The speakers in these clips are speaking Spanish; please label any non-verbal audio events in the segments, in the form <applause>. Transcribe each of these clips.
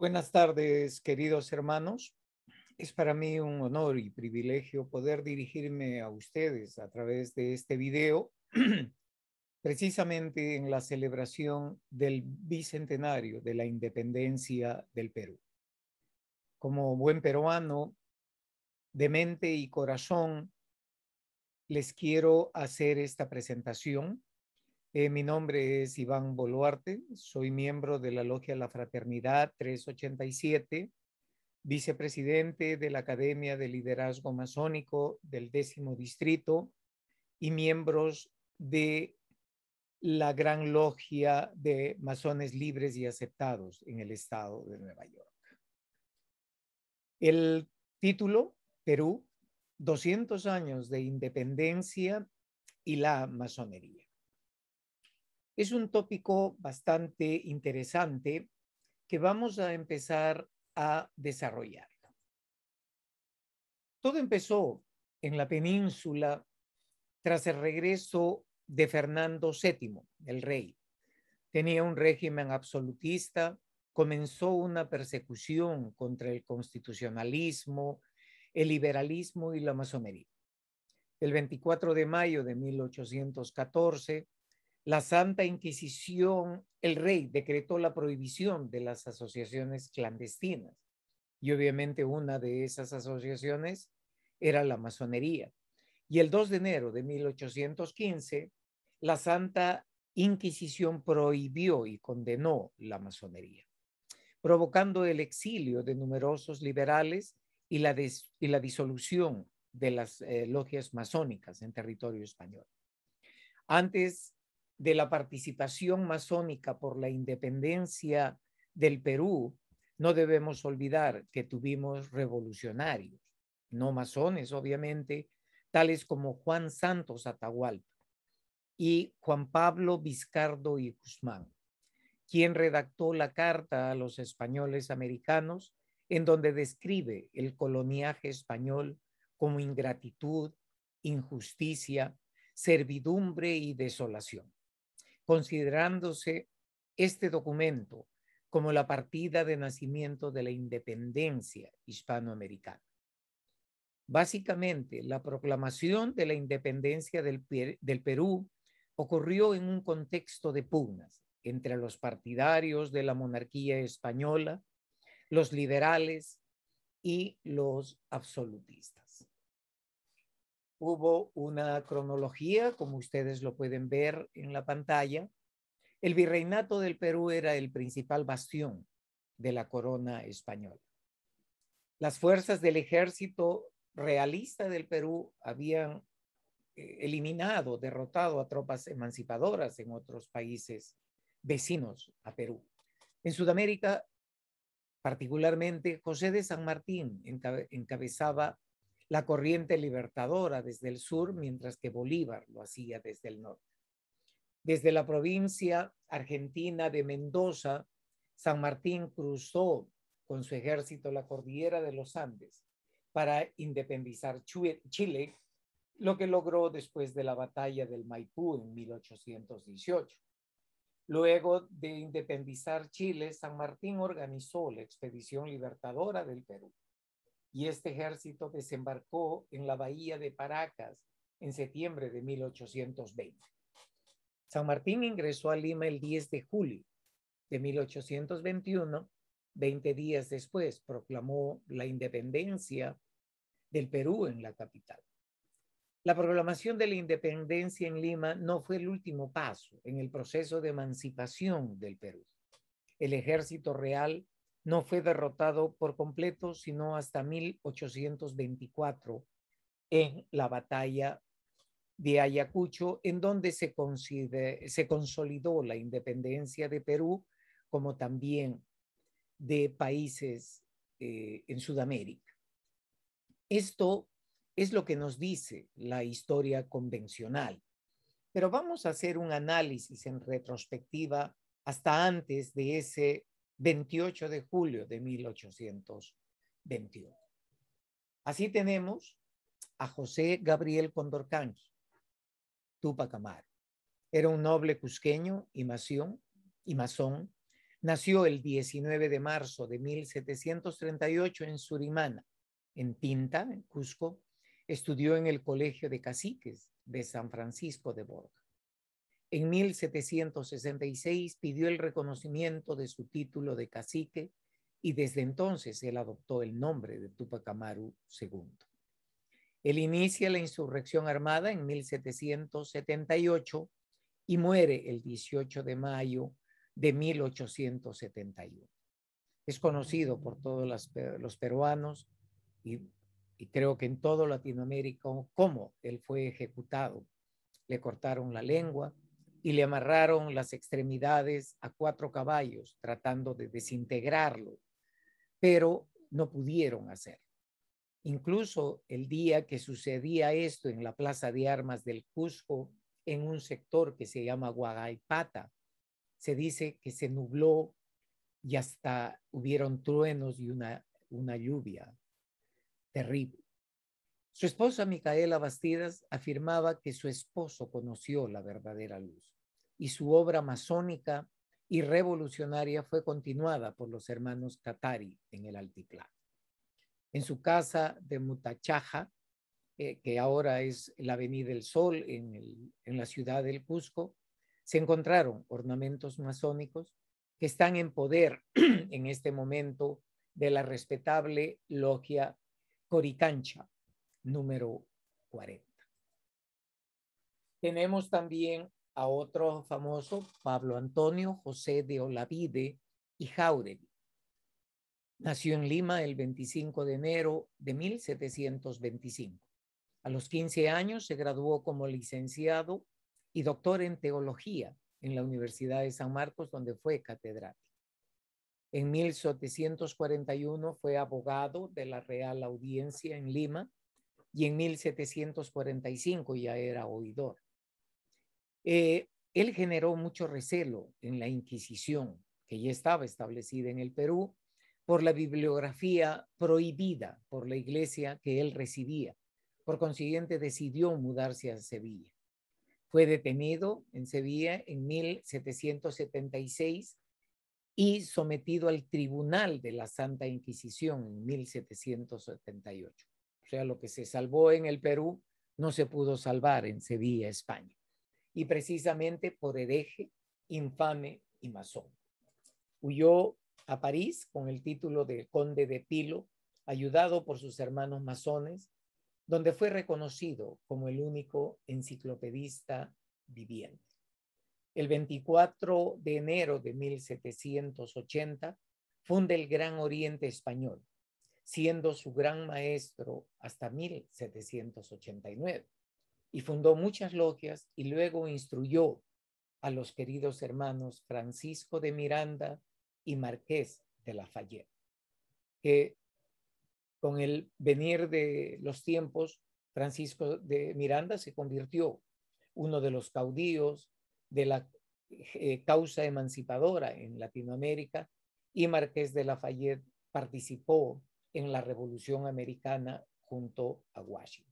Buenas tardes, queridos hermanos. Es para mí un honor y privilegio poder dirigirme a ustedes a través de este video, <clears throat> precisamente en la celebración del bicentenario de la independencia del Perú. Como buen peruano, de mente y corazón, les quiero hacer esta presentación eh, mi nombre es Iván Boluarte, soy miembro de la Logia La Fraternidad 387, vicepresidente de la Academia de Liderazgo Masónico del décimo distrito y miembros de la Gran Logia de Masones Libres y Aceptados en el estado de Nueva York. El título, Perú, 200 años de independencia y la masonería. Es un tópico bastante interesante que vamos a empezar a desarrollar. Todo empezó en la península tras el regreso de Fernando VII, el rey. Tenía un régimen absolutista, comenzó una persecución contra el constitucionalismo, el liberalismo y la masonería. El 24 de mayo de 1814, la Santa Inquisición, el rey decretó la prohibición de las asociaciones clandestinas y obviamente una de esas asociaciones era la masonería. Y el 2 de enero de 1815, la Santa Inquisición prohibió y condenó la masonería, provocando el exilio de numerosos liberales y la, y la disolución de las eh, logias masónicas en territorio español. Antes de la participación masónica por la independencia del Perú, no debemos olvidar que tuvimos revolucionarios, no masones, obviamente, tales como Juan Santos Atahualpa y Juan Pablo Vizcardo y Guzmán, quien redactó la carta a los españoles americanos en donde describe el coloniaje español como ingratitud, injusticia, servidumbre y desolación considerándose este documento como la partida de nacimiento de la independencia hispanoamericana. Básicamente, la proclamación de la independencia del, del Perú ocurrió en un contexto de pugnas entre los partidarios de la monarquía española, los liberales y los absolutistas hubo una cronología, como ustedes lo pueden ver en la pantalla. El virreinato del Perú era el principal bastión de la corona española. Las fuerzas del ejército realista del Perú habían eh, eliminado, derrotado a tropas emancipadoras en otros países vecinos a Perú. En Sudamérica, particularmente, José de San Martín encabezaba la corriente libertadora desde el sur, mientras que Bolívar lo hacía desde el norte. Desde la provincia argentina de Mendoza, San Martín cruzó con su ejército la cordillera de los Andes para independizar Chile, lo que logró después de la batalla del Maipú en 1818. Luego de independizar Chile, San Martín organizó la expedición libertadora del Perú y este ejército desembarcó en la bahía de Paracas en septiembre de 1820. San Martín ingresó a Lima el 10 de julio de 1821, 20 días después proclamó la independencia del Perú en la capital. La proclamación de la independencia en Lima no fue el último paso en el proceso de emancipación del Perú. El ejército real no fue derrotado por completo, sino hasta 1824 en la batalla de Ayacucho, en donde se, se consolidó la independencia de Perú, como también de países eh, en Sudamérica. Esto es lo que nos dice la historia convencional. Pero vamos a hacer un análisis en retrospectiva hasta antes de ese 28 de julio de 1821. Así tenemos a José Gabriel Condorcanqui, Tupac Era un noble cusqueño y masón, y masón. Nació el 19 de marzo de 1738 en Surimana, en Tinta, en Cusco. Estudió en el Colegio de Caciques de San Francisco de Borja. En 1766 pidió el reconocimiento de su título de cacique y desde entonces él adoptó el nombre de Tupac Amaru II. Él inicia la insurrección armada en 1778 y muere el 18 de mayo de 1871. Es conocido por mm. todos los, peruanos y, y creo que en todo Latinoamérica como él fue ejecutado. Le cortaron la lengua, y le amarraron las extremidades a cuatro caballos tratando de desintegrarlo, pero no pudieron hacerlo. Incluso el día que sucedía esto en la Plaza de Armas del Cusco, en un sector que se llama Guagaipata, se dice que se nubló y hasta hubieron truenos y una, una lluvia terrible. Su esposa Micaela Bastidas afirmaba que su esposo conoció la verdadera luz y su obra masónica y revolucionaria fue continuada por los hermanos Katari en el altiplano. En su casa de Mutachaja, eh, que ahora es la Avenida del Sol en, en la ciudad del Cusco, se encontraron ornamentos masónicos que están en poder <clears throat> en este momento de la respetable logia Coricancha, número 40. Tenemos también a otro famoso, Pablo Antonio José de Olavide y Jauregui. Nació en Lima el 25 de enero de 1725. A los 15 años se graduó como licenciado y doctor en teología en la Universidad de San Marcos, donde fue catedrático. En 1741 fue abogado de la Real Audiencia en Lima y en 1745 ya era oidor. Eh, él generó mucho recelo en la Inquisición, que ya estaba establecida en el Perú, por la bibliografía prohibida por la iglesia que él recibía. Por consiguiente, decidió mudarse a Sevilla. Fue detenido en Sevilla en 1776 y sometido al Tribunal de la Santa Inquisición en 1778 sea, lo que se salvó en el Perú no se pudo salvar en Sevilla, España. Y precisamente por hereje, infame y masón. Huyó a París con el título de conde de Pilo, ayudado por sus hermanos masones, donde fue reconocido como el único enciclopedista viviente. El 24 de enero de 1780 funda el Gran Oriente Español, siendo su gran maestro hasta 1789, y fundó muchas logias y luego instruyó a los queridos hermanos Francisco de Miranda y Marqués de Lafayette, que con el venir de los tiempos, Francisco de Miranda se convirtió uno de los caudillos de la eh, causa emancipadora en Latinoamérica y Marqués de Lafayette participó en la Revolución Americana junto a Washington.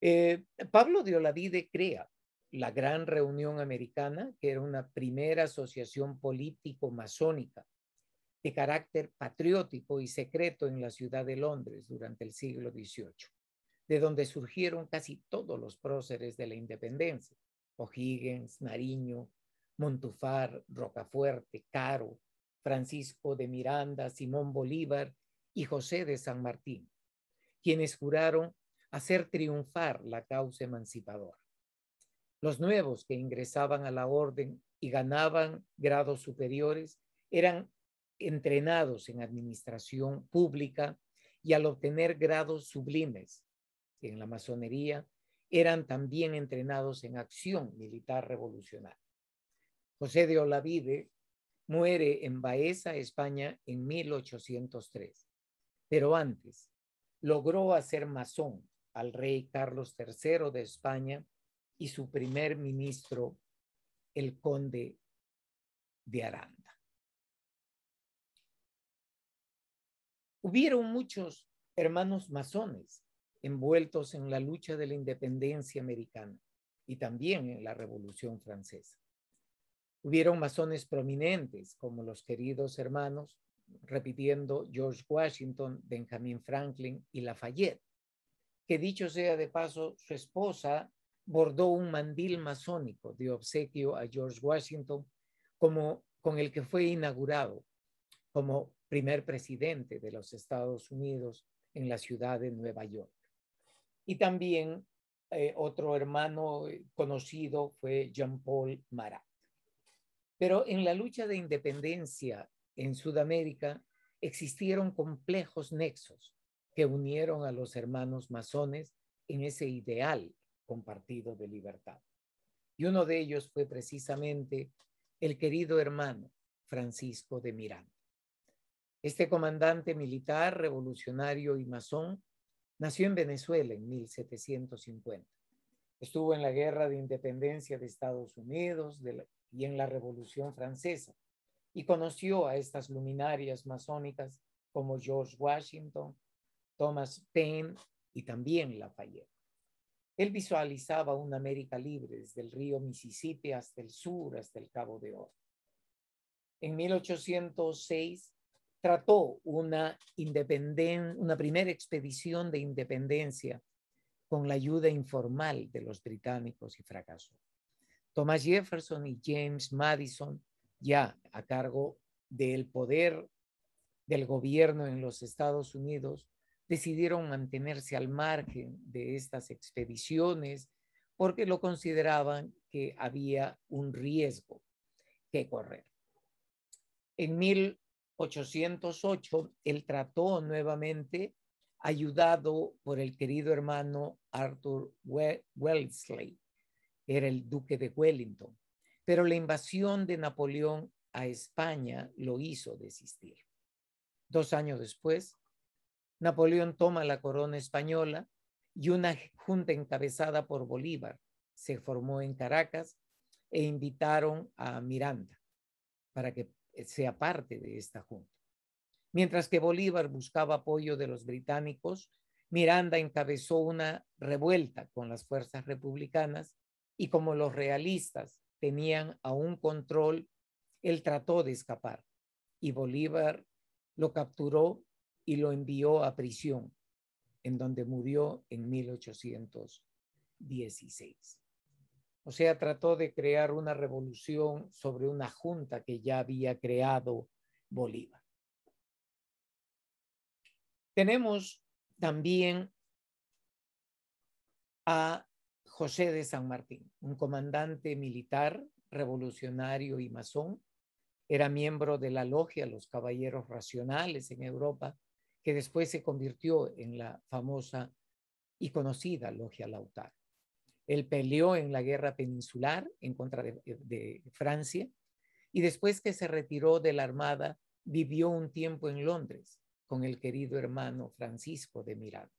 Eh, Pablo de Olavide crea la Gran Reunión Americana, que era una primera asociación político-masónica de carácter patriótico y secreto en la ciudad de Londres durante el siglo XVIII, de donde surgieron casi todos los próceres de la independencia, O'Higgins, Nariño, Montufar, Rocafuerte, Caro, Francisco de Miranda, Simón Bolívar y José de San Martín, quienes juraron hacer triunfar la causa emancipadora. Los nuevos que ingresaban a la orden y ganaban grados superiores eran entrenados en administración pública y al obtener grados sublimes en la masonería, eran también entrenados en acción militar revolucionaria. José de Olavide muere en Baeza, España, en 1803. Pero antes, logró hacer masón al rey Carlos III de España y su primer ministro, el conde de Aranda. Hubieron muchos hermanos masones envueltos en la lucha de la independencia americana y también en la Revolución Francesa. Hubieron masones prominentes, como los queridos hermanos, repitiendo George Washington, Benjamin Franklin y Lafayette, que dicho sea de paso, su esposa bordó un mandil masónico de obsequio a George Washington, como, con el que fue inaugurado como primer presidente de los Estados Unidos en la ciudad de Nueva York. Y también eh, otro hermano eh, conocido fue Jean Paul Marat. Pero en la lucha de independencia en Sudamérica existieron complejos nexos que unieron a los hermanos masones en ese ideal compartido de libertad. Y uno de ellos fue precisamente el querido hermano Francisco de Miranda. Este comandante militar, revolucionario y masón nació en Venezuela en 1750. Estuvo en la Guerra de Independencia de Estados Unidos, de la, y en la Revolución Francesa, y conoció a estas luminarias masónicas como George Washington, Thomas Paine y también Lafayette. Él visualizaba una América libre desde el río Mississippi hasta el sur, hasta el Cabo de Oro. En 1806 trató una, una primera expedición de independencia con la ayuda informal de los británicos y fracasó. Thomas Jefferson y James Madison, ya a cargo del poder del gobierno en los Estados Unidos, decidieron mantenerse al margen de estas expediciones porque lo consideraban que había un riesgo que correr. En 1808, él trató nuevamente, ayudado por el querido hermano Arthur Wellesley, era el duque de Wellington, pero la invasión de Napoleón a España lo hizo desistir. Dos años después, Napoleón toma la corona española y una junta encabezada por Bolívar se formó en Caracas e invitaron a Miranda para que sea parte de esta junta. Mientras que Bolívar buscaba apoyo de los británicos, Miranda encabezó una revuelta con las fuerzas republicanas y como los realistas tenían aún control, él trató de escapar y Bolívar lo capturó y lo envió a prisión, en donde murió en 1816. O sea, trató de crear una revolución sobre una junta que ya había creado Bolívar. Tenemos también a José de San Martín, un comandante militar, revolucionario y masón. Era miembro de la logia Los Caballeros Racionales en Europa, que después se convirtió en la famosa y conocida logia Lautar. Él peleó en la guerra peninsular en contra de, de, Francia y después que se retiró de la Armada vivió un tiempo en Londres con el querido hermano Francisco de Miranda.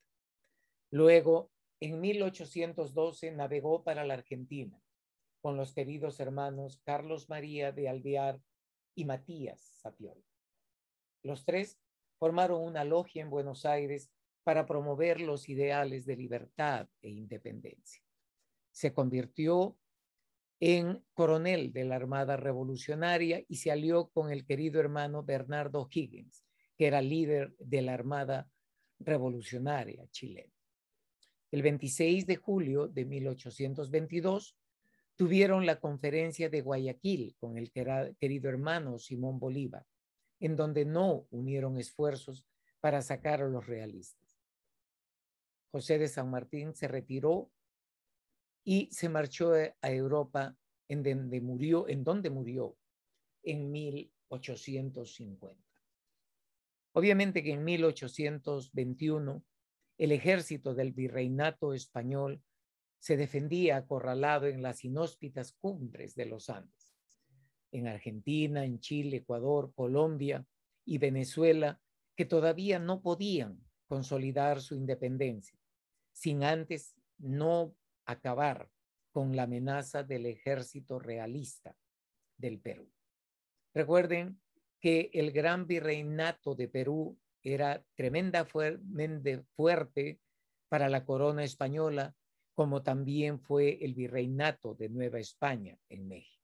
Luego en 1812 navegó para la Argentina con los queridos hermanos Carlos María de Alvear y Matías Sapiol. Los tres formaron una logia en Buenos Aires para promover los ideales de libertad e independencia. Se convirtió en coronel de la Armada Revolucionaria y se alió con el querido hermano Bernardo Higgins, que era líder de la Armada Revolucionaria chilena el 26 de julio de 1822, tuvieron la conferencia de Guayaquil con el querido hermano Simón Bolívar, en donde no unieron esfuerzos para sacar a los realistas. José de San Martín se retiró y se marchó e-, a Europa, en donde murió, en donde murió en 1850. Obviamente que en 1821 el ejército del virreinato español se defendía acorralado en las inhóspitas cumbres de los Andes. En Argentina, en Chile, Ecuador, Colombia y Venezuela, que todavía no podían consolidar su independencia, sin antes no acabar con la amenaza del ejército realista del Perú. Recuerden que el gran virreinato de Perú era tremendamente fuerte para la corona española, como también fue el virreinato de Nueva España en México.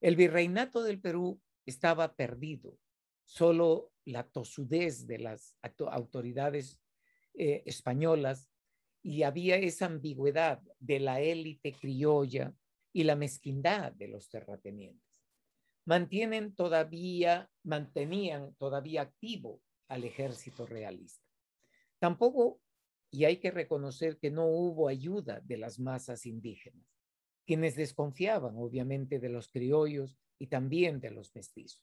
El virreinato del Perú estaba perdido, solo la tosudez de las autoridades eh, españolas y había esa ambigüedad de la élite criolla y la mezquindad de los terratenientes. Mantienen todavía, mantenían todavía activo al ejército realista. Tampoco, y hay que reconocer que no hubo ayuda de las masas indígenas, quienes desconfiaban obviamente de los criollos y también de los mestizos.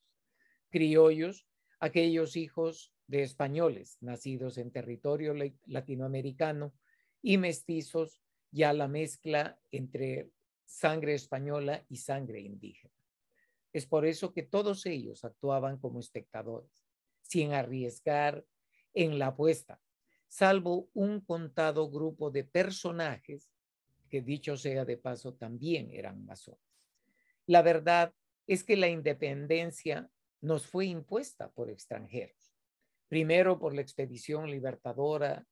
Criollos, aquellos hijos de españoles nacidos en territorio latinoamericano y mestizos, ya la mezcla entre sangre española y sangre indígena. Es por eso que todos ellos actuaban como espectadores sin arriesgar en la apuesta, salvo un contado grupo de personajes que dicho sea de paso también eran masones. La verdad es que la independencia nos fue impuesta por extranjeros, primero por la expedición libertadora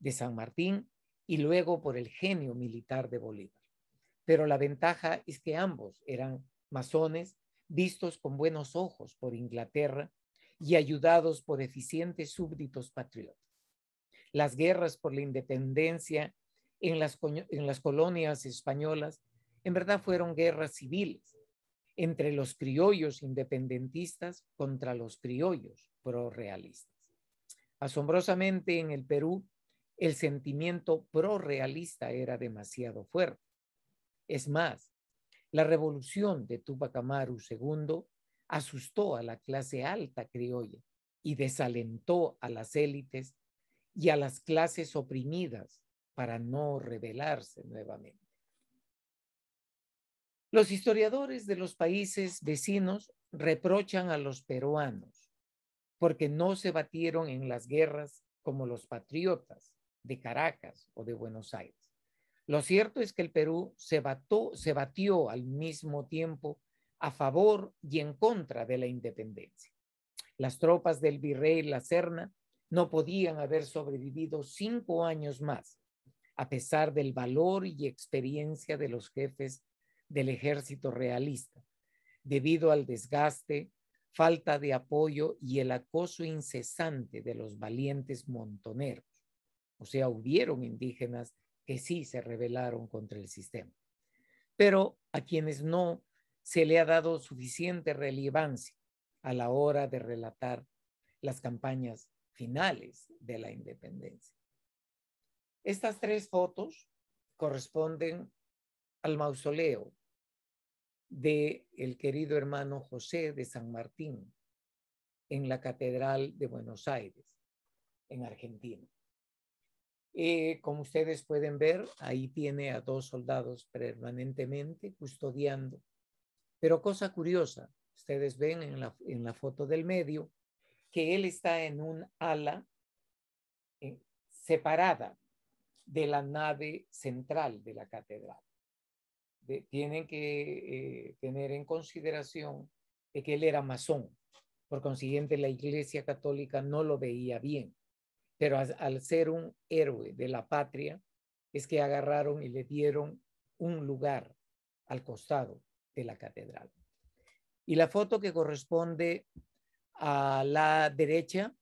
de San Martín y luego por el genio militar de Bolívar. Pero la ventaja es que ambos eran masones vistos con buenos ojos por Inglaterra y ayudados por eficientes súbditos patriotas. Las guerras por la independencia en las, en las colonias españolas en verdad fueron guerras civiles entre los criollos independentistas contra los criollos prorrealistas. Asombrosamente en el Perú, el sentimiento prorrealista era demasiado fuerte. Es más, la revolución de Tupac Amaru II asustó a la clase alta criolla y desalentó a las élites y a las clases oprimidas para no rebelarse nuevamente. Los historiadores de los países vecinos reprochan a los peruanos porque no se batieron en las guerras como los patriotas de Caracas o de Buenos Aires. Lo cierto es que el Perú se, se batió al mismo tiempo a favor y en contra de la independencia. Las tropas del virrey La no podían haber sobrevivido cinco años más, a pesar del valor y experiencia de los jefes del ejército realista, debido al desgaste, falta de apoyo y el acoso incesante de los valientes montoneros. O sea, hubieron indígenas que sí se rebelaron contra el sistema, pero a quienes no se le ha dado suficiente relevancia a la hora de relatar las campañas finales de la independencia. Estas tres fotos corresponden al mausoleo de el querido hermano José de San Martín en la Catedral de Buenos Aires, en Argentina. Eh, como ustedes pueden ver, ahí tiene a dos soldados permanentemente custodiando pero cosa curiosa, ustedes ven en la, foto del medio que él está en un ala eh, separada de la nave central de la catedral. tienen que eh, tener en consideración que él era masón. Por consiguiente, la Iglesia Católica no lo veía bien. Pero al ser un héroe de la patria, es que agarraron y le dieron un lugar al costado de la catedral. Y la foto que corresponde a la derecha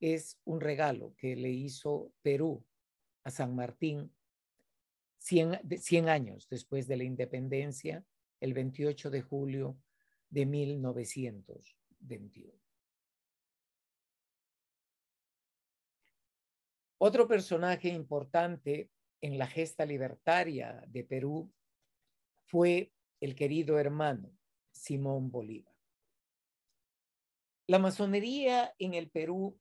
es un regalo que le hizo Perú a San Martín 100, años después de la independencia, el 28 de julio de 1921. Otro personaje importante en la gesta libertaria de Perú fue el querido hermano Simón Bolívar. La masonería en el Perú,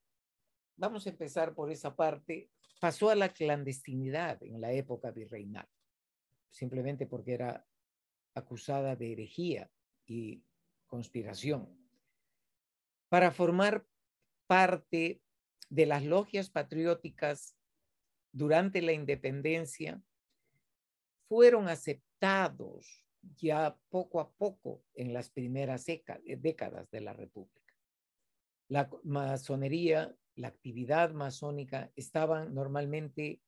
vamos a empezar por esa parte, pasó a la clandestinidad en la época virreinal, simplemente porque era acusada de herejía y conspiración, para formar parte de las logias patrióticas durante la independencia, fueron aceptados ya poco a poco en las primeras eh, décadas de la República. La masonería, la actividad masónica estaban normalmente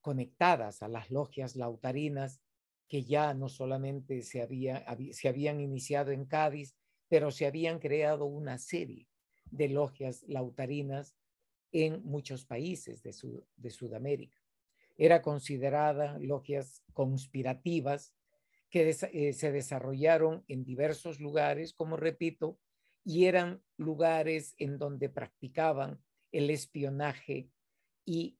conectadas a las logias lautarinas que ya no solamente se, habían iniciado en Cádiz, pero se habían creado una serie de logias lautarinas en muchos países de Sudamérica. Era considerada logias conspirativas que eh, se desarrollaron en diversos lugares, como repito, y eran lugares en donde practicaban el espionaje y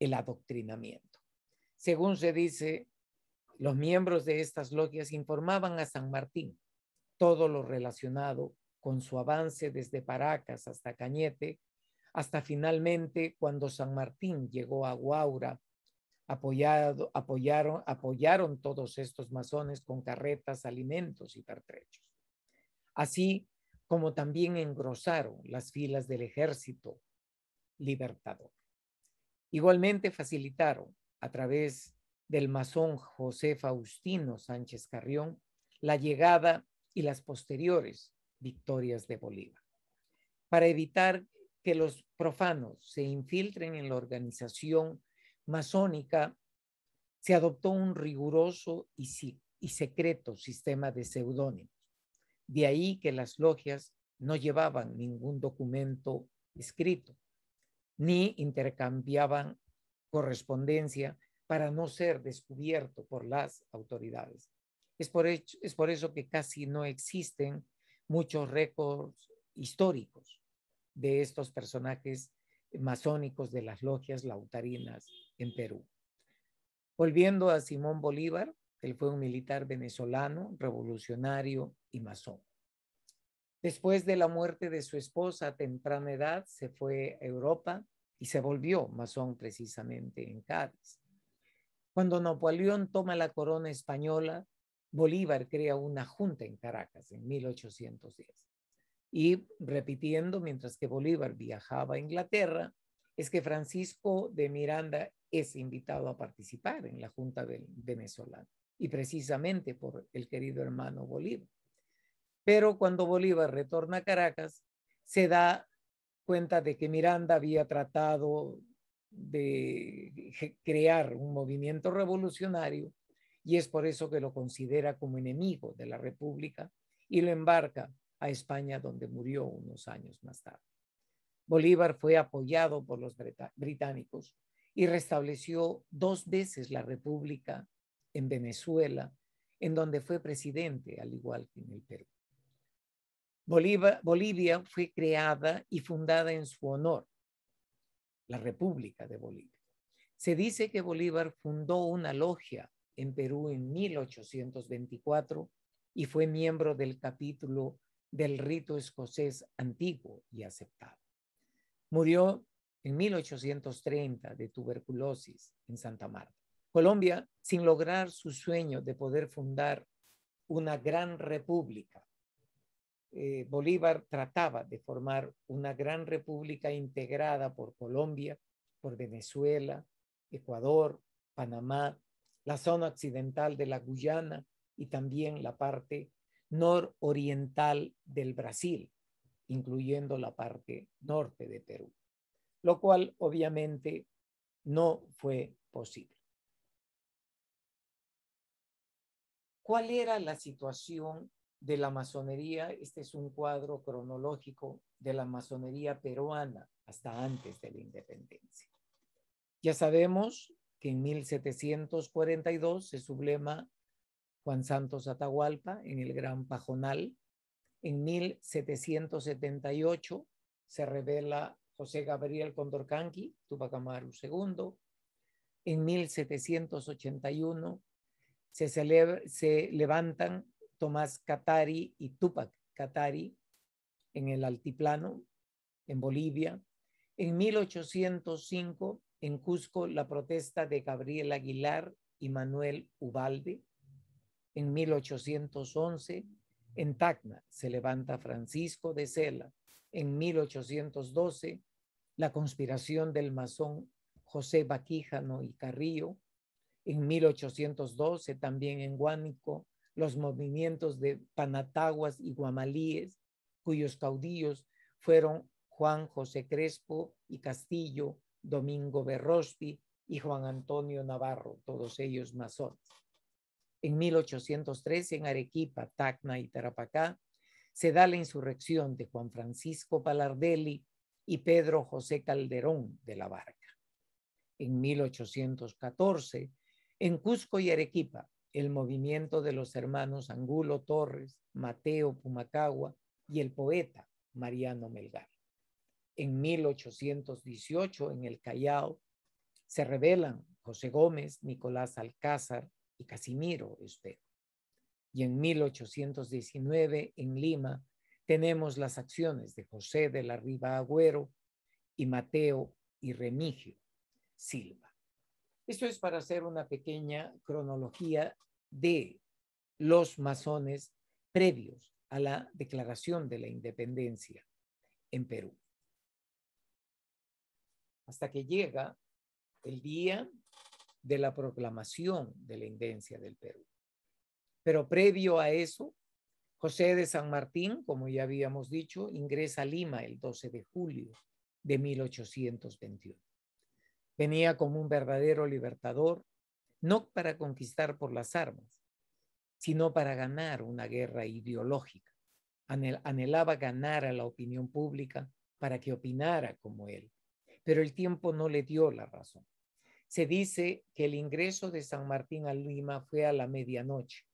el adoctrinamiento. Según se dice, los miembros de estas logias informaban a San Martín todo lo relacionado con su avance desde Paracas hasta Cañete, hasta finalmente cuando San Martín llegó a Guaura apoyado, apoyaron, apoyaron todos estos masones con carretas, alimentos y pertrechos. Así como también engrosaron las filas del ejército libertador. Igualmente facilitaron a través del masón José Faustino Sánchez Carrión la llegada y las posteriores victorias de Bolívar. Para evitar que los profanos se infiltren en la organización masónica, se adoptó un riguroso y, y secreto sistema de seudónimos. De ahí que las logias no llevaban ningún documento escrito, ni intercambiaban correspondencia para no ser descubierto por las autoridades. Es por, es por eso que casi no existen muchos récords históricos de estos personajes masónicos de las logias lautarinas en Perú. Volviendo a Simón Bolívar, él fue un militar venezolano, revolucionario y masón. Después de la muerte de su esposa a temprana edad, se fue a Europa y se volvió masón precisamente en Cádiz. Cuando Napoleón toma la corona española, Bolívar crea una junta en Caracas en 1810. Y repitiendo, mientras que Bolívar viajaba a Inglaterra, es que Francisco de Miranda es invitado a participar en la Junta del venezolano y precisamente por el querido hermano Bolívar. Pero cuando Bolívar retorna a Caracas, se da cuenta de que Miranda había tratado de crear un movimiento revolucionario y es por eso que lo considera como enemigo de la República y lo embarca a España donde murió unos años más tarde. Bolívar fue apoyado por los británicos y restableció dos veces la República en Venezuela, en donde fue presidente, al igual que en el Perú. Bolivia, fue creada y fundada en su honor, la República de Bolivia. Se dice que Bolívar fundó una logia en Perú en 1824 y fue miembro del capítulo del rito escocés antiguo y aceptado. Murió en 1830 de tuberculosis en Santa Marta. Colombia, sin lograr su sueño de poder fundar una gran república, eh, Bolívar trataba de formar una gran república integrada por Colombia, por Venezuela, Ecuador, Panamá, la zona occidental de la Guyana y también la parte nororiental del Brasil, incluyendo la parte norte de Perú lo cual obviamente no fue posible. ¿Cuál era la situación de la masonería? Este es un cuadro cronológico de la masonería peruana hasta antes de la independencia. Ya sabemos que en 1742 se sublema Juan Santos Atahualpa en el Gran Pajonal. En 1778 se revela José Gabriel Condorcanqui, Tupac Amaru II. En 1781 se, se levantan Tomás Catari y Tupac Catari en el altiplano, en Bolivia. En 1805, en Cusco, la protesta de Gabriel Aguilar y Manuel Ubalde. En 1811, en Tacna, se levanta Francisco de Sela. En 1812, la conspiración del masón José Baquíjano y Carrillo, en 1812 también en Guánico, los movimientos de Panataguas y Guamalíes, cuyos caudillos fueron Juan José Crespo y Castillo, Domingo Berrospi y Juan Antonio Navarro, todos ellos masones. En 1813, en Arequipa, Tacna y Tarapacá, se da la insurrección de Juan Francisco Palardelli y Pedro José Calderón de la Barca. En 1814, en Cusco y Arequipa, el movimiento de los hermanos Angulo Torres, Mateo Pumacagua y el poeta Mariano Melgar. En 1818, en el Callao, se rebelan José Gómez, Nicolás Alcázar y Casimiro Espejo. Y en 1819, en Lima, tenemos las acciones de José de la Riva Agüero y Mateo y Remigio Silva. Esto es para hacer una pequeña cronología de los masones previos a la declaración de la independencia en Perú. Hasta que llega el día de la proclamación de la independencia del Perú. Pero previo a eso, José de San Martín, como ya habíamos dicho, ingresa a Lima el 12 de julio de 1821. Venía como un verdadero libertador, no para conquistar por las armas, sino para ganar una guerra ideológica. anhelaba ganar a la opinión pública para que opinara como él, pero el tiempo no le dio la razón. Se dice que el ingreso de San Martín a Lima fue a la medianoche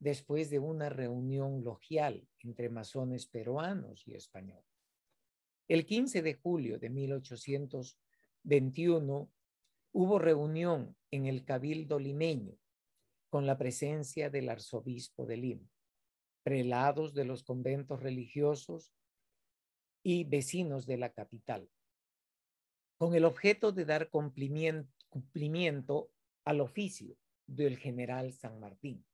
después de una reunión logial entre masones peruanos y españoles. El 15 de julio de 1821 hubo reunión en el Cabildo limeño con la presencia del arzobispo de Lima, prelados de los conventos religiosos y vecinos de la capital, con el objeto de dar cumplimiento, cumplimiento al oficio del general San Martín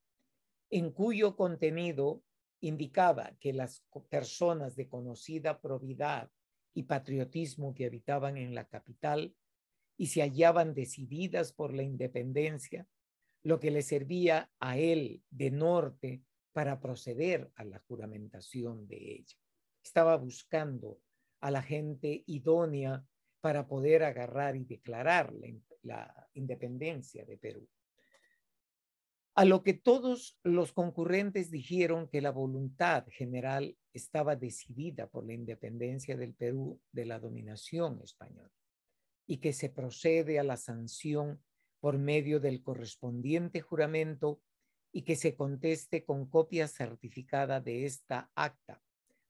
en cuyo contenido indicaba que las personas de conocida probidad y patriotismo que habitaban en la capital y se hallaban decididas por la independencia, lo que le servía a él de norte para proceder a la juramentación de ella. Estaba buscando a la gente idónea para poder agarrar y declarar la, la independencia de Perú a lo que todos los concurrentes dijeron que la voluntad general estaba decidida por la independencia del Perú de la dominación española y que se procede a la sanción por medio del correspondiente juramento y que se conteste con copia certificada de esta acta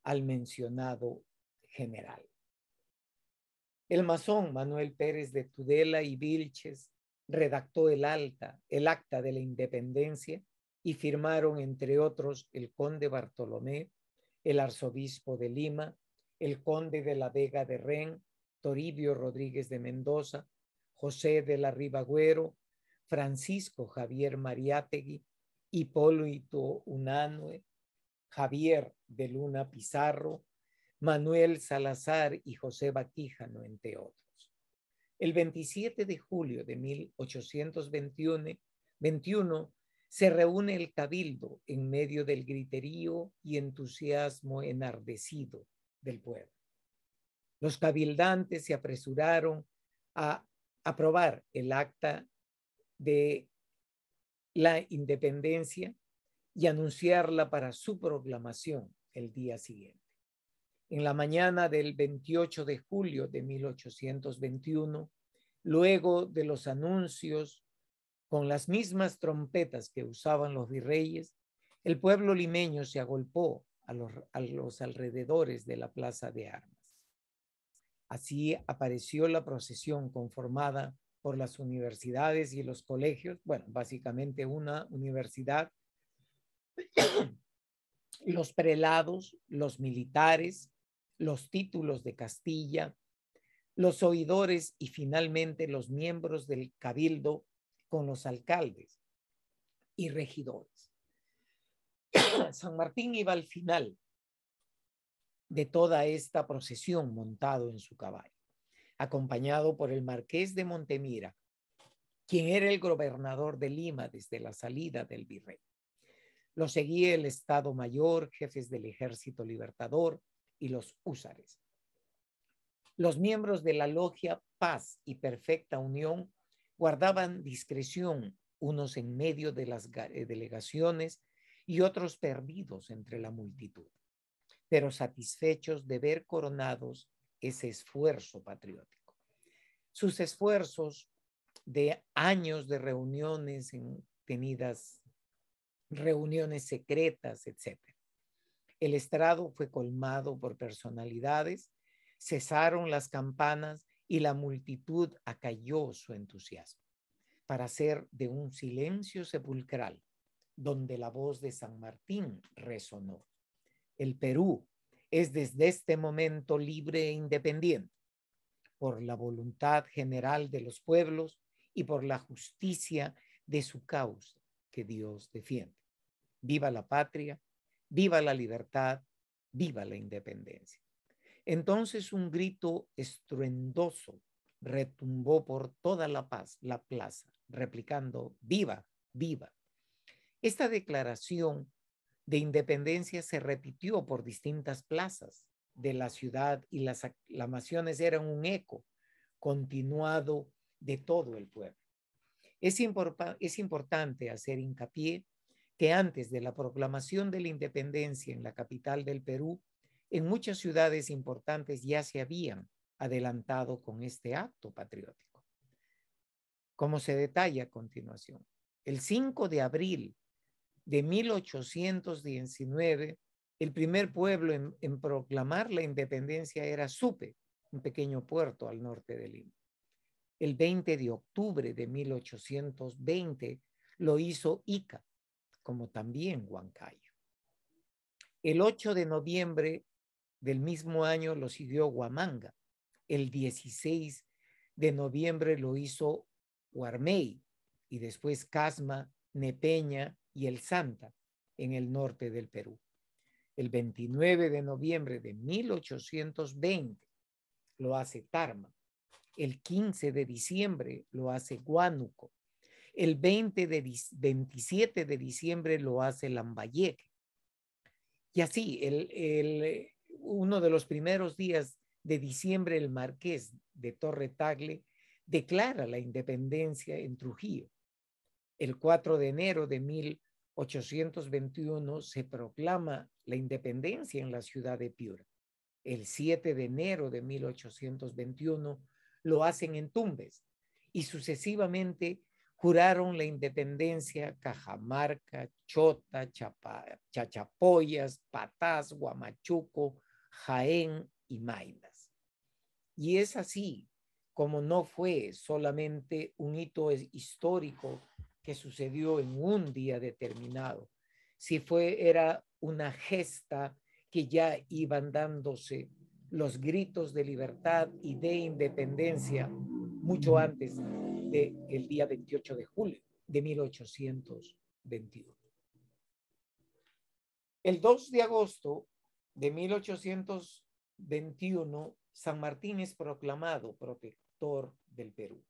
al mencionado general. El masón Manuel Pérez de Tudela y Vilches redactó el alta, el acta de la independencia y firmaron, entre otros, el conde Bartolomé, el arzobispo de Lima, el conde de la Vega de Ren, Toribio Rodríguez de Mendoza, José de la Ribagüero, Francisco Javier Mariátegui, Hipólito Unanue, Javier de Luna Pizarro, Manuel Salazar y José Batíjano, entre otros. El 27 de julio de 1821 se reúne el cabildo en medio del griterío y entusiasmo enardecido del pueblo. Los cabildantes se apresuraron a aprobar el acta de la independencia y anunciarla para su proclamación el día siguiente en la mañana del 28 de julio de 1821, luego de los anuncios con las mismas trompetas que usaban los virreyes, el pueblo limeño se agolpó a los, alrededores de la plaza de armas. Así apareció la procesión conformada por las universidades y los colegios, bueno, básicamente una universidad, <coughs> los prelados, los militares, los títulos de Castilla, los oidores y finalmente los miembros del cabildo con los alcaldes y regidores. <clears throat> San Martín iba al final de toda esta procesión montado en su caballo, acompañado por el marqués de Montemira, quien era el gobernador de Lima desde la salida del virrey. Lo seguía el Estado Mayor, jefes del Ejército Libertador, y los húsares. Los miembros de la logia Paz y Perfecta Unión guardaban discreción, unos en medio de las eh, delegaciones y otros perdidos entre la multitud, pero satisfechos de ver coronados ese esfuerzo patriótico. Sus esfuerzos de años de reuniones en tenidas, reuniones secretas, etc. El estrado fue colmado por personalidades, cesaron las campanas y la multitud acalló su entusiasmo para hacer de un silencio sepulcral donde la voz de San Martín resonó. El Perú es desde este momento libre e independiente por la voluntad general de los pueblos y por la justicia de su causa que Dios defiende. Viva la patria, viva la libertad, viva la independencia. Entonces un grito estruendoso retumbó por toda la, paz, la plaza, replicando, viva, viva. Esta declaración de independencia se repitió por distintas plazas de la ciudad y las aclamaciones eran un eco continuado de todo el pueblo. Es, es importante hacer hincapié que antes de la proclamación de la independencia en la capital del Perú, en muchas ciudades importantes ya se habían adelantado con este acto patriótico. Como se detalla a continuación, el 5 de abril de 1819, el primer pueblo en, proclamar la independencia era Supe, un pequeño puerto al norte de Lima. El 20 de octubre de 1820 lo hizo Ica, como también Huancayo. El 8 de noviembre del mismo año lo siguió Huamanga. El 16 de noviembre lo hizo Huarmey y después Casma, Nepeña y El Santa en el norte del Perú. El 29 de noviembre de 1820 lo hace Tarma. El 15 de diciembre lo hace Guánuco. El 20 de, 27 de diciembre lo hace Lambayeque. Y así, el, el, uno de los primeros días de diciembre, el marqués de Torre Tagle declara la independencia en Trujillo. El 4 de enero de 1821 se proclama la independencia en la ciudad de Piura. El 7 de enero de 1821 lo hacen en Tumbes y sucesivamente Curaron la independencia Cajamarca, Chota, Chachapoyas, Patás, Guamachuco, Jaén y Maynas. Y es así como no fue solamente un hito histórico que sucedió en un día determinado, si fue era una gesta que ya iban dándose los gritos de libertad y de independencia mucho antes el día 28 de julio de 1821. El 2 de agosto de 1821, San Martín es proclamado protector del Perú,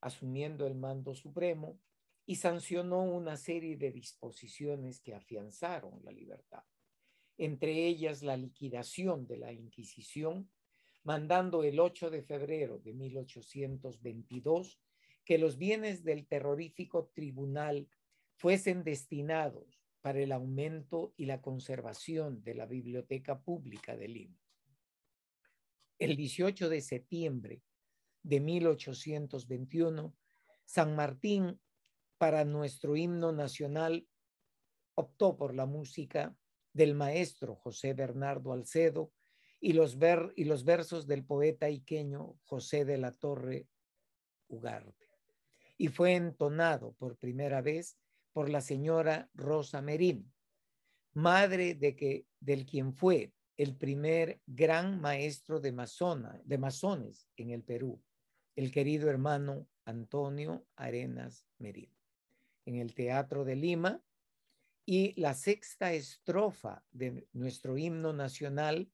asumiendo el mando supremo y sancionó una serie de disposiciones que afianzaron la libertad, entre ellas la liquidación de la Inquisición mandando el 8 de febrero de 1822 que los bienes del terrorífico tribunal fuesen destinados para el aumento y la conservación de la biblioteca pública de Lima. El 18 de septiembre de 1821, San Martín, para nuestro himno nacional, optó por la música del maestro José Bernardo Alcedo y los, y los versos del poeta iqueño José de la Torre Ugarte y fue entonado por primera vez por la señora Rosa Merín, madre de que, del quien fue el primer gran maestro de, masona, de masones en el Perú, el querido hermano Antonio Arenas Merín, en el Teatro de Lima. Y la sexta estrofa de nuestro himno nacional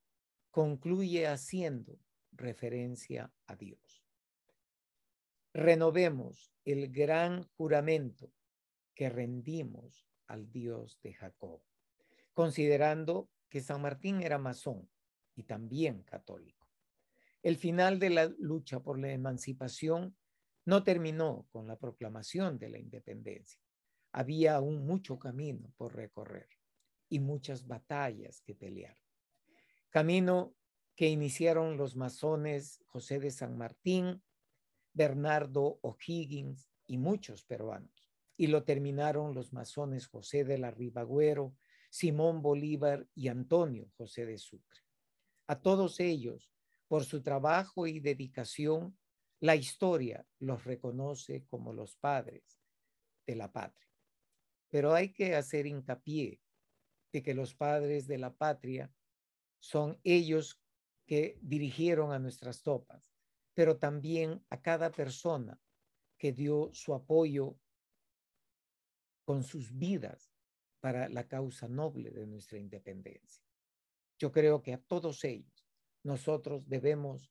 concluye haciendo referencia a Dios renovemos el gran juramento que rendimos al Dios de Jacob, considerando que San Martín era masón y también católico. El final de la lucha por la emancipación no terminó con la proclamación de la independencia. Había aún mucho camino por recorrer y muchas batallas que pelear. Camino que iniciaron los masones José de San Martín Bernardo O'Higgins y muchos peruanos. Y lo terminaron los masones José de la Ribagüero, Simón Bolívar y Antonio José de Sucre. A todos ellos, por su trabajo y dedicación, la historia los reconoce como los padres de la patria. Pero hay que hacer hincapié de que los padres de la patria son ellos que dirigieron a nuestras tropas, pero también a cada persona que dio su apoyo con sus vidas para la causa noble de nuestra independencia. Yo creo que a todos ellos nosotros debemos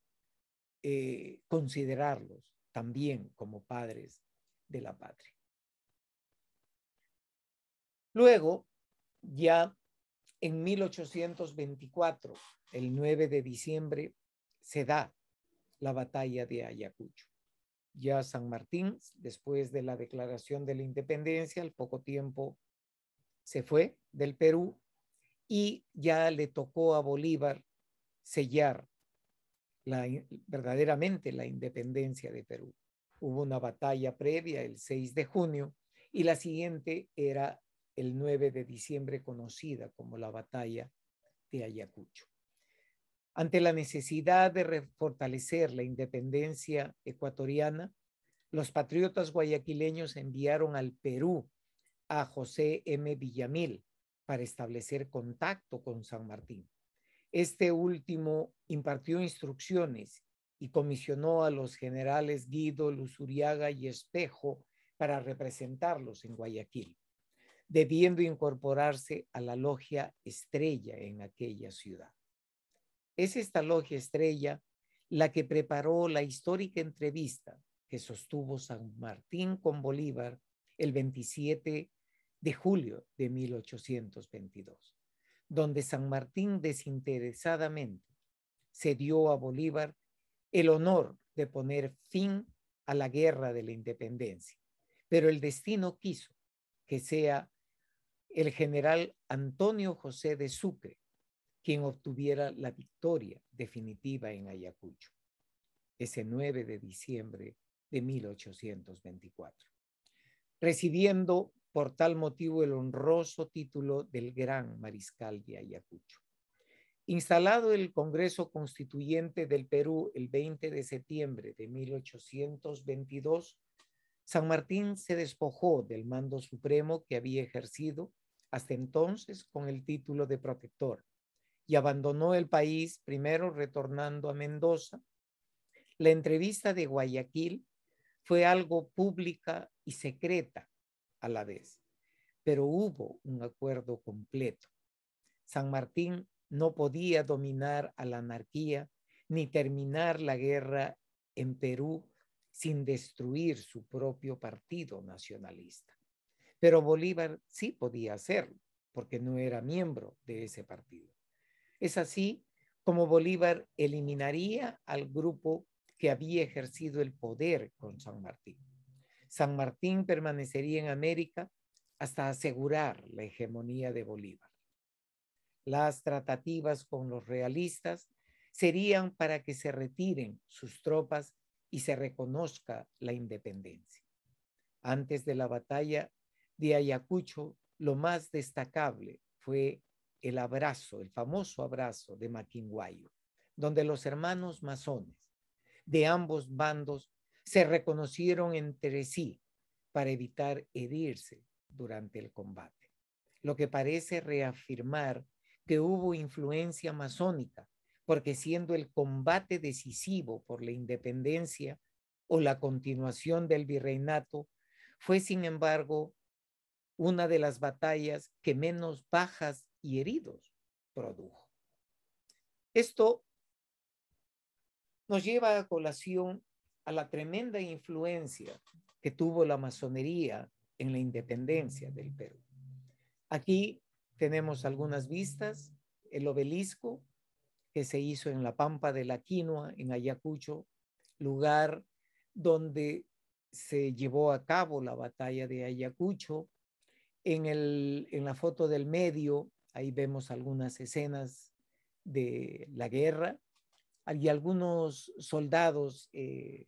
eh, considerarlos también como padres de la patria. Luego, ya en 1824, el 9 de diciembre, se da la batalla de Ayacucho. Ya San Martín, después de la declaración de la independencia, al poco tiempo se fue del Perú y ya le tocó a Bolívar sellar verdaderamente la independencia de Perú. Hubo una batalla previa el 6 de junio y la siguiente era el 9 de diciembre conocida como la batalla de Ayacucho. Ante la necesidad de fortalecer la independencia ecuatoriana, los patriotas guayaquileños enviaron al Perú a José M. Villamil para establecer contacto con San Martín. Este último impartió instrucciones y comisionó a los generales Guido, Luzuriaga y Espejo para representarlos en Guayaquil, debiendo incorporarse a la logia Estrella en aquella ciudad. Es esta logia estrella la que preparó la histórica entrevista que sostuvo San Martín con Bolívar el 27 de julio de 1822, donde San Martín desinteresadamente se dio a Bolívar el honor de poner fin a la guerra de la independencia. Pero el destino quiso que sea el general Antonio José de Sucre quien obtuviera la victoria definitiva en Ayacucho, ese 9 de diciembre de 1824, recibiendo por tal motivo el honroso título del Gran Mariscal de Ayacucho. Instalado el Congreso Constituyente del Perú el 20 de septiembre de 1822, San Martín se despojó del mando supremo que había ejercido hasta entonces con el título de protector y abandonó el país, primero retornando a Mendoza. La entrevista de Guayaquil fue algo pública y secreta a la vez, pero hubo un acuerdo completo. San Martín no podía dominar a la anarquía ni terminar la guerra en Perú sin destruir su propio partido nacionalista. Pero Bolívar sí podía hacerlo, porque no era miembro de ese partido. Es así como Bolívar eliminaría al grupo que había ejercido el poder con San Martín. San Martín permanecería en América hasta asegurar la hegemonía de Bolívar. Las tratativas con los realistas serían para que se retiren sus tropas y se reconozca la independencia. Antes de la batalla de Ayacucho, lo más destacable fue el abrazo, el famoso abrazo de Maquinguayo, donde los hermanos masones de ambos bandos se reconocieron entre sí para evitar herirse durante el combate, lo que parece reafirmar que hubo influencia masónica, porque siendo el combate decisivo por la independencia o la continuación del virreinato, fue sin embargo una de las batallas que menos bajas y heridos produjo. Esto nos lleva a colación a la tremenda influencia que tuvo la masonería en la independencia del Perú. Aquí tenemos algunas vistas, el obelisco que se hizo en la Pampa de la Quinoa, en Ayacucho, lugar donde se llevó a cabo la batalla de Ayacucho. En, en la foto del medio Ahí vemos algunas escenas de la guerra y algunos soldados eh,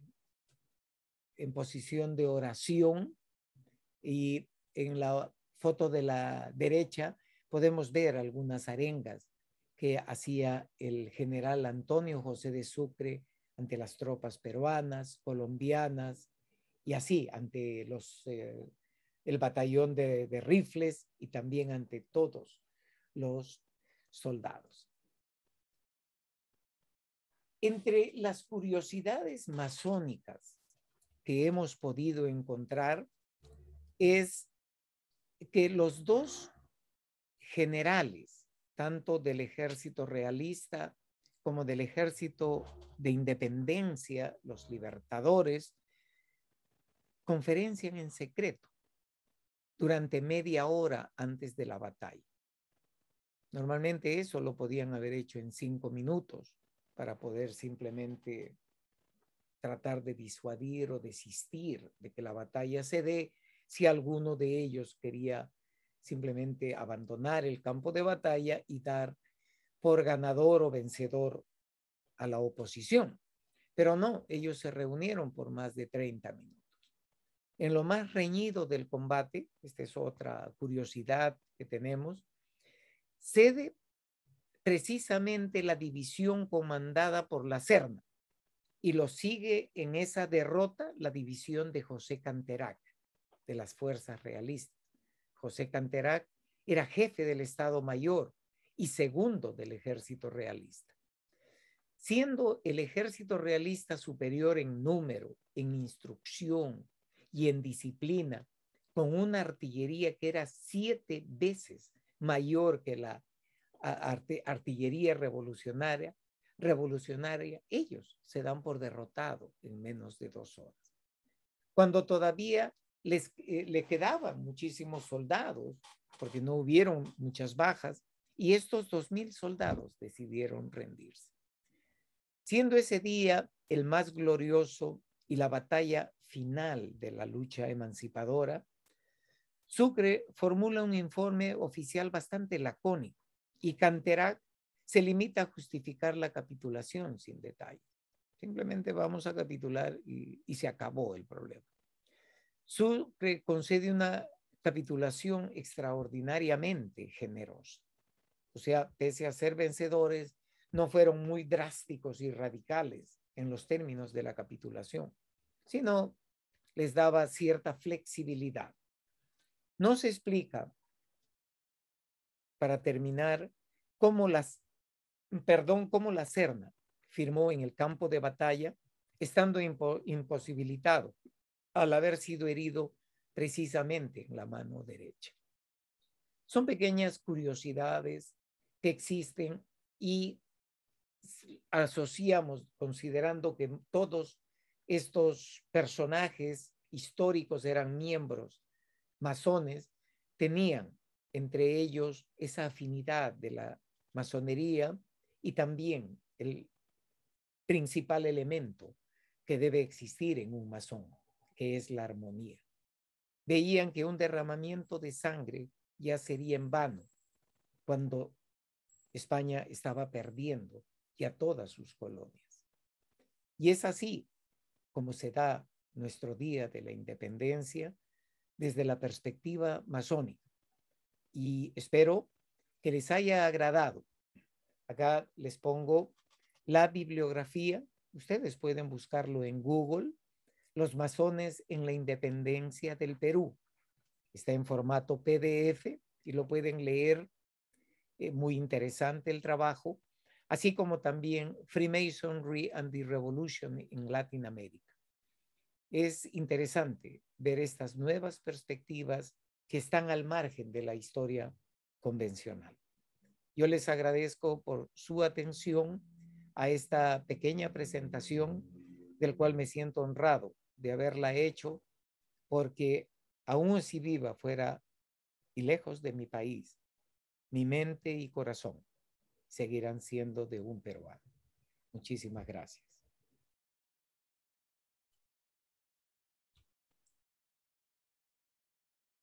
en posición de oración y en la foto de la derecha podemos ver algunas arengas que hacía el general Antonio José de Sucre ante las tropas peruanas, colombianas y así ante los eh, el batallón de, de rifles y también ante todos los soldados. Entre las curiosidades masónicas que hemos podido encontrar es que los dos generales, tanto del ejército realista como del ejército de independencia, los libertadores, conferencian en secreto durante media hora antes de la batalla. Normalmente eso lo podían haber hecho en cinco minutos para poder simplemente tratar de disuadir o desistir de que la batalla se dé si alguno de ellos quería simplemente abandonar el campo de batalla y dar por ganador o vencedor a la oposición. Pero no, ellos se reunieron por más de 30 minutos. En lo más reñido del combate, esta es otra curiosidad que tenemos, cede precisamente la división comandada por la Serna y lo sigue en esa derrota la división de José Canterac de las fuerzas realistas. José Canterac era jefe del Estado Mayor y segundo del ejército realista. Siendo el ejército realista superior en número, en instrucción y en disciplina, con una artillería que era siete veces mayor que la artillería revolucionaria, revolucionaria, ellos se dan por derrotado en menos de dos horas. Cuando todavía les, eh, le quedaban muchísimos soldados, porque no hubieron muchas bajas, y estos dos mil soldados decidieron rendirse. Siendo ese día el más glorioso y la batalla final de la lucha emancipadora, Sucre formula un informe oficial bastante lacónico y Canterac se limita a justificar la capitulación sin detalle. Simplemente vamos a capitular y, se acabó el problema. Sucre concede una capitulación extraordinariamente generosa. O sea, pese a ser vencedores, no fueron muy drásticos y radicales en los términos de la capitulación, sino les daba cierta flexibilidad. No se explica, para terminar, cómo las, perdón, cómo la Cerna firmó en el campo de batalla, estando imposibilitado al haber sido herido precisamente en la mano derecha. Son pequeñas curiosidades que existen y asociamos, considerando que todos estos personajes históricos eran miembros masones tenían entre ellos esa afinidad de la masonería y también el principal elemento que debe existir en un masón, que es la armonía. Veían que un derramamiento de sangre ya sería en vano cuando España estaba perdiendo ya todas sus colonias. Y es así como se da nuestro Día de la Independencia desde la perspectiva masónica. Y espero que les haya agradado. Acá les pongo la bibliografía. Ustedes pueden buscarlo en Google. Los masones en la independencia del Perú. Está en formato PDF y lo pueden leer. Eh, muy interesante el trabajo. Así como también Freemasonry and the Revolution in Latin America es interesante ver estas nuevas perspectivas que están al margen de la historia convencional. Yo les agradezco por su atención a esta pequeña presentación, del cual me siento honrado de haberla hecho, porque aún si viva fuera y lejos de mi país, mi mente y corazón seguirán siendo de un peruano. Muchísimas gracias.